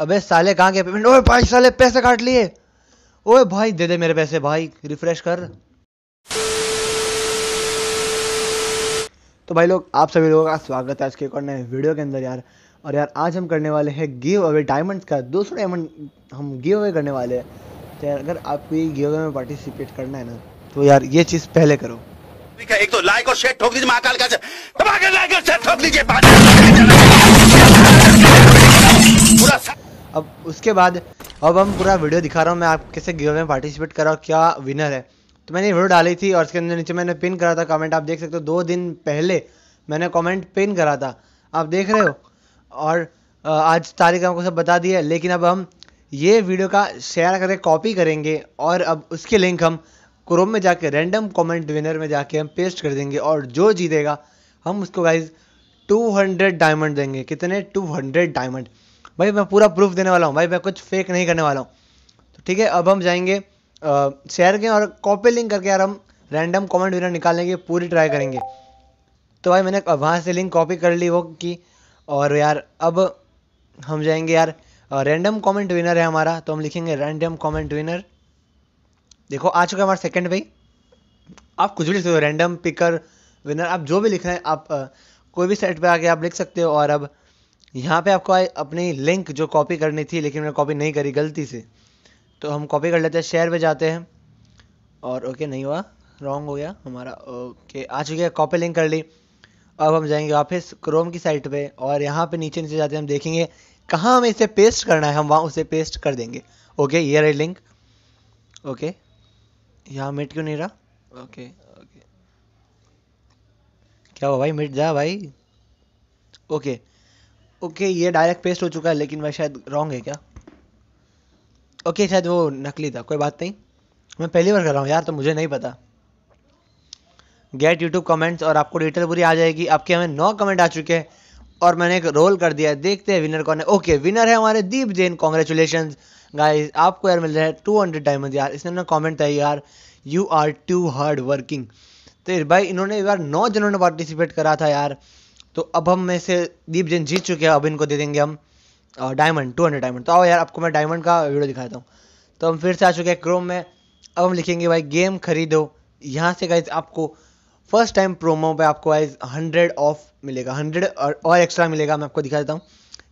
अबे साले कहाँ गए पेमेंट ओए भाई साले पैसे काट लिए ओए भाई दे दे मेरे पैसे भाई रिफ्रेश कर तो भाई लोग आप सभी लोगों का स्वागत है आज के एक और नए वीडियो के अंदर यार और यार आज हम करने वाले हैं गिव अवे डायमंड्स का दो सौ डायमंड हम गिव अवे करने वाले हैं तो यार अगर आपको ये गिव अवे में पार्टिसिपेट करना है ना तो यार ये चीज़ पहले करो ठीक है एक तो लाइक और शेयर ठोक दीजिए महाकाल का लाइक और शेयर ठोक दीजिए उसके बाद अब हम पूरा वीडियो दिखा रहा हूँ मैं आप कैसे गिव में पार्टिसिपेट करा और क्या विनर है तो मैंने वीडियो डाली थी और उसके अंदर नीचे मैंने पिन करा था कमेंट आप देख सकते हो दो दिन पहले मैंने कमेंट पिन करा था आप देख रहे हो और आज तारीख आपको सब बता दी है लेकिन अब हम ये वीडियो का शेयर करके कॉपी करेंगे और अब उसके लिंक हम क्रोम में जाके रैंडम कॉमेंट विनर में जाके हम पेस्ट कर देंगे और जो जीतेगा हम उसको गाइज 200 डायमंड देंगे कितने 200 डायमंड भाई मैं पूरा प्रूफ देने वाला हूँ भाई मैं कुछ फेक नहीं करने वाला हूँ तो ठीक है अब हम जाएंगे शेयर के और कॉपी लिंक करके यार हम रैंडम कमेंट विनर निकालने की पूरी ट्राई करेंगे तो भाई मैंने वहाँ से लिंक कॉपी कर ली वो की और यार अब हम जाएंगे यार रैंडम कमेंट विनर है हमारा तो हम लिखेंगे रैंडम कमेंट विनर देखो आ चुका है हमारा सेकंड भाई आप कुछ भी लिख सकते हो रैंडम पिकर विनर आप जो भी लिख रहे हैं आप आ, कोई भी साइट पे आके आप लिख सकते हो और अब यहाँ पे आपको अपनी लिंक जो कॉपी करनी थी लेकिन मैंने कॉपी नहीं करी गलती से तो हम कॉपी कर लेते हैं शेयर पे जाते हैं और ओके नहीं हुआ रॉन्ग हो गया हमारा ओके आ चुकी है कॉपी लिंक कर ली अब हम जाएंगे वापस क्रोम की साइट पे और यहाँ पे नीचे नीचे जाते हैं हम देखेंगे कहाँ हमें इसे पेस्ट करना है हम वहाँ उसे पेस्ट कर देंगे ओके ये रही लिंक ओके यहाँ मिट क्यों नहीं रहा ओके ओके क्या हुआ भाई मिट जा भाई ओके ओके ये डायरेक्ट पेस्ट हो चुका है लेकिन मैं शायद रॉन्ग है क्या ओके शायद वो नकली था कोई बात नहीं मैं पहली बार कर रहा हूँ यार तो मुझे नहीं पता गेट यूट्यूब कमेंट्स और आपको डिटेल पूरी आ जाएगी आपके हमें नौ कमेंट आ चुके हैं और मैंने एक रोल कर दिया देखते हैं विनर कौन है ओके विनर है हमारे दीप जैन कॉन्ग्रेचुलेशन गाइज आपको यार मिल रहा है टू हंड्रेड डायमंड यार इसने ना कॉमेंट था यार you are too hard working तो भाई इन्होंने यार नौ जनों ने पार्टिसिपेट करा था यार तो अब हम में से दीप जैन जीत चुके हैं अब इनको दे देंगे हम डायमंड टू हंड्रेड डायमंड तो आओ यार आपको मैं डायमंड का वीडियो दिखाता हूँ तो हम फिर से आ चुके हैं क्रोम में अब हम लिखेंगे भाई गेम खरीदो यहाँ से गाइज आपको फर्स्ट टाइम प्रोमो पे आपको गाइज हंड्रेड ऑफ मिलेगा हंड्रेड और, एक्स्ट्रा मिलेगा मैं आपको दिखा देता हूँ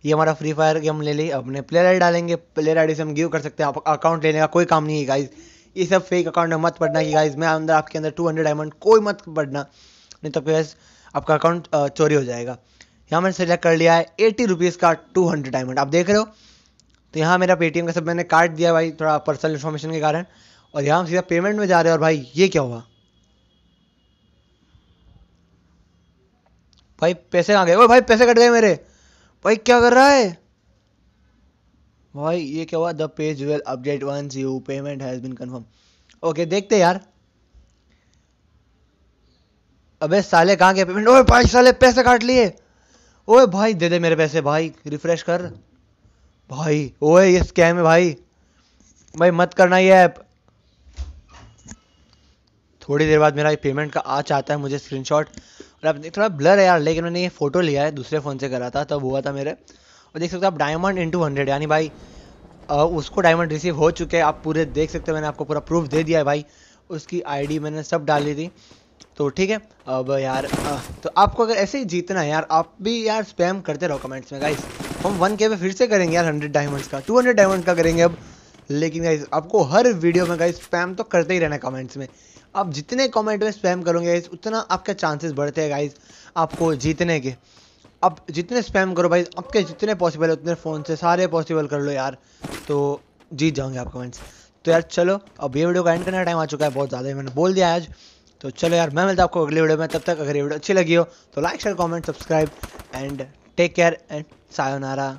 ये हमारा फ्री फायर गेम ले ली अपने प्लेयर आई डालेंगे प्लेयर आई से हम गिव कर सकते हैं आप अकाउंट लेने का कोई काम नहीं है गाइज ये सब फेक अकाउंट में मत पढ़ना कि गाइज मैं अंदर आपके अंदर टू हंड्रेड डायमंड कोई मत पढ़ना नहीं तो आपके आपका अकाउंट चोरी हो जाएगा यहाँ मैंने सेलेक्ट कर लिया है एटी रुपीज़ का टू हंड्रेड डायमंड आप देख रहे हो तो यहाँ मेरा पेटीएम का सब मैंने काट दिया भाई थोड़ा पर्सनल इन्फॉर्मेशन के कारण और यहाँ हम सीधा पेमेंट में जा रहे हैं और भाई ये क्या हुआ भाई पैसे कहाँ गए ओ भाई पैसे कट गए मेरे भाई क्या कर रहा है भाई ये क्या हुआ the page will update once you payment has been confirm okay देखते यार अबे साले कहाँ के पेमेंट ओए भाई साले पैसे काट लिए ओए भाई दे दे मेरे पैसे भाई रिफ्रेश कर भाई ओए ये स्कैम है भाई भाई मत करना ये ऐप थोड़ी देर बाद मेरा पेमेंट का आ जाता है मुझे स्क्रीनशॉट और अब थोड़ा ब्लर है यार लेकिन मैंने ये फ़ोटो लिया है दूसरे फ़ोन से करा था तब हुआ था मेरे और देख सकते हो आप डायमंड इंटू हंड्रेड यानी भाई आ, उसको डायमंड रिसीव हो चुके हैं आप पूरे देख सकते हो मैंने आपको पूरा प्रूफ दे दिया है भाई उसकी आईडी मैंने सब डाली थी तो ठीक है अब यार तो आपको अगर ऐसे ही जीतना है यार आप भी यार स्पैम करते रहो कमेंट्स में गाइस हम वन के पे फिर से करेंगे यार हंड्रेड डायमंड्स का टू हंड्रेड डायमंड का करेंगे अब लेकिन गाइस आपको हर वीडियो में गाइस स्पैम तो करते ही रहना कमेंट्स में आप जितने कमेंट में स्पैम करोगे गाइस उतना आपके चांसेस बढ़ते हैं गाइस आपको जीतने के अब जितने स्पैम करो भाई आपके जितने पॉसिबल है उतने फ़ोन से सारे पॉसिबल कर लो यार तो जीत जाओगे आप कमेंट्स तो यार चलो अब ये वीडियो का एंड करने का टाइम आ चुका है बहुत ज़्यादा मैंने बोल दिया आज तो चलो यार मैं मिलता आपको अगले वीडियो में तब तक अगर ये वीडियो अच्छी लगी हो तो like share comment subscribe and take care and sayonara